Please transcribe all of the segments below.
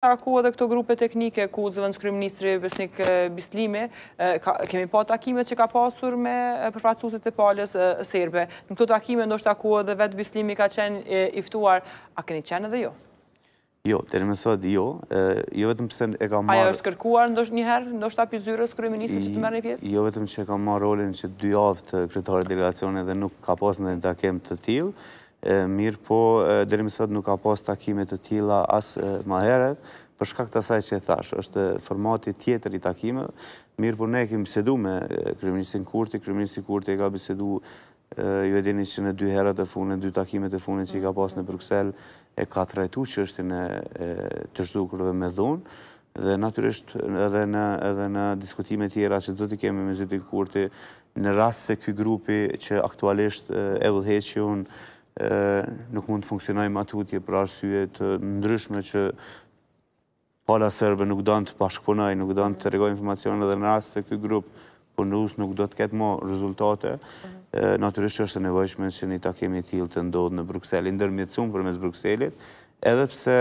Ako edhe këto grupe teknike ku zëvëndshkrim kryeministri Besnik Bislimi, kemi po takimet që ka pasur me përfatësusit e palës sërbe. Në këto takime ndoshtë ku edhe vetë Bislimi ka qenë iftuar, a keni qenë edhe jo? Jo, të në mësot jo, jo vetëm pësën e ka marrë... Aja është kërkuar ndosht njëherë, ndosht api zyrës kërë që të mërë një pjesë? Jo vetëm që ka marrë rolin që dy avtë delegacione dhe nuk ka pasë në takem të tilë, mirë po dherim sot nuk ka pas takimet të tila as për përshka këta saj që e thash, është formati tjetër i takime, mirë po ne kemi bisedu me Kriministin Kurti, Kriministin Kurti e ka bisedu, ju e dini që në dy herat e funet, dy takimet e funet që i ka pas në Bruxelles, e ka trajtu që është në të shdukurve me dhunë, dhe natyrisht edhe në diskutime tjera që do t'i kemi me Zytin Kurti, në rrasë se këj grupi që aktualisht e vëdheqion, nuk mund të funksionaj matutje për arsye të ndryshme që pala sërbe nuk do në të pashkëpunaj, nuk do në të regoj informacion edhe në rast se këtë grupë për në usë nuk do të ketë mo rezultate, naturisht që është nevojshme që një takemi t'ilë të ndodhë në Bruxelles, ndërmjëtësum për mes Bruxellit, edhe pse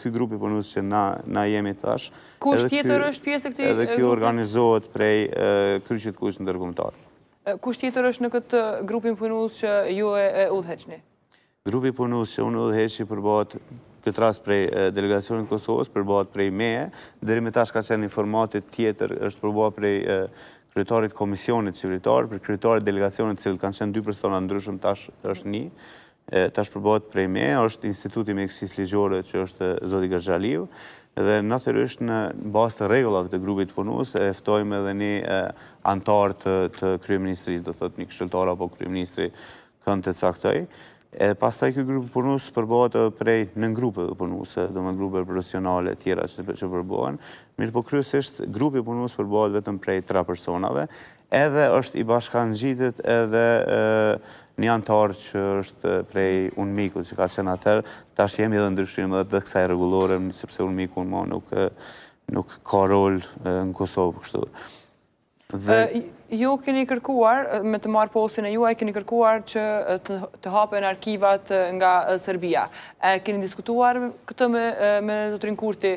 këj grupi për që na jemi tash, edhe kjo organizohet prej kryqit kush në dërgumëtarë. Kusht tjetër është në këtë grupin punus që ju e udheqni? Grupi punus që unë udheqni përbohet këtë ras prej delegacionit Kosovës, përbohet prej meje, dheri me tash ka qenë informatit tjetër është përbohet prej kryetarit komisionit qivritarë, për kryetarit delegacionit cilë kanë qenë dy persona ndryshëm tash është një, të është përbohet prej me, është Instituti eksis Ligjore që është Zoti Gërgjaliu, dhe natërësht në basë të regullave të grubit punus, eftojmë edhe një antartë të Kryeministris, do të të një këshëltar apo Kryeministri kënë të caktoj, Edhe pas taj këtë grupë përnusë edhe prej nën grupe përnusë, dhe më grupe profesionale tjera që përbohen, mirë po kryësisht grupi përnusë përbohat vetëm prej tra personave, edhe është i bashka në edhe një antarë që është prej unë miku që ka qenë atër, tash jemi edhe ndryshrim edhe dhe kësaj regulorem, sepse unë miku unë ma nuk ka rol në Kosovë kështu ju keni kërkuar, me të marë posin e ju, a keni kërkuar që të hapen arkivat nga Serbia. Keni diskutuar këtë me zotrin Kurti,